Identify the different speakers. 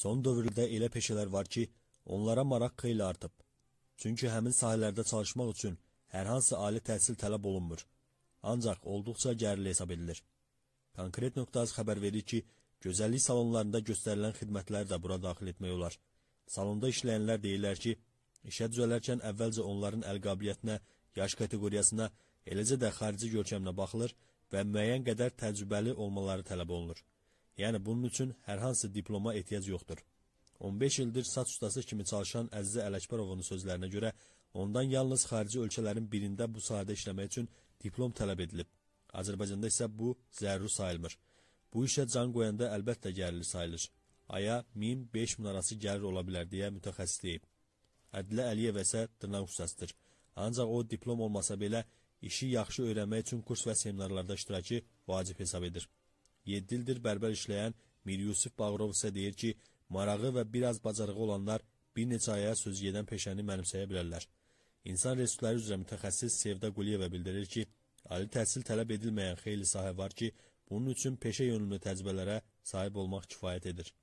Speaker 1: Son dövrdə elə peşələr var ki, onlara maraq xeyli artıb. Çünki həmin sahələrdə çalışmaq üçün hər hansı ali təhsil tələb olunmur. Ancaq olduqca gərli hesab edilir. Konkret nöqtəz xəbər verir ki, gözəllik salonlarında göstərilən xidmətləri də bura daxil etmək olar. Salonda işləyənlər deyirlər ki, işə düzələrkən əvvəlcə onların əl qabiliyyətinə, yaş kateqoriyasına, eləcə də xarici görkəminə baxılır və müəyyən qədər təcrübəli olmaları tələb olunur. Yəni bunun üçün hər hansı diploma ehtiyac yoxdur. 15 ildir saç ustası kimi çalışan Əzizə Ələkbərovun sözlərinə görə ondan yalnız xarici ölkələrin birində bu sahədə işləmək üçün diplom tələb edilib. Azərbaycanda isə bu zəruri sayılmır. Bu işə can qoyanda əlbəttə gəlirli sayılır. Aya 1000-5000 arası gəlir ola bilər deyə mütəxəssis deyib. Ədilə Əliyev isə dırnaq ustasıdır. Ancaq o diplom olmasa belə işi yaxşı öyrənmək üçün kurs və seminarlarda iştirakı vacib hesab edir. 7 ildir bərbər işləyən Mir Yusif Bağırov isə deyir ki, marağı və biraz bacarığı olanlar bir neçə aya söz gedən peşəni mənimsəyə bilərlər. İnsan resursları üzrə mütəxəssis Sevda Quliyeva bildirir ki, ali təhsil tələb edilməyən xeyli sahə var ki, bunun üçün peşə yönümlü təcrübələrə sahib olmaq kifayət edir.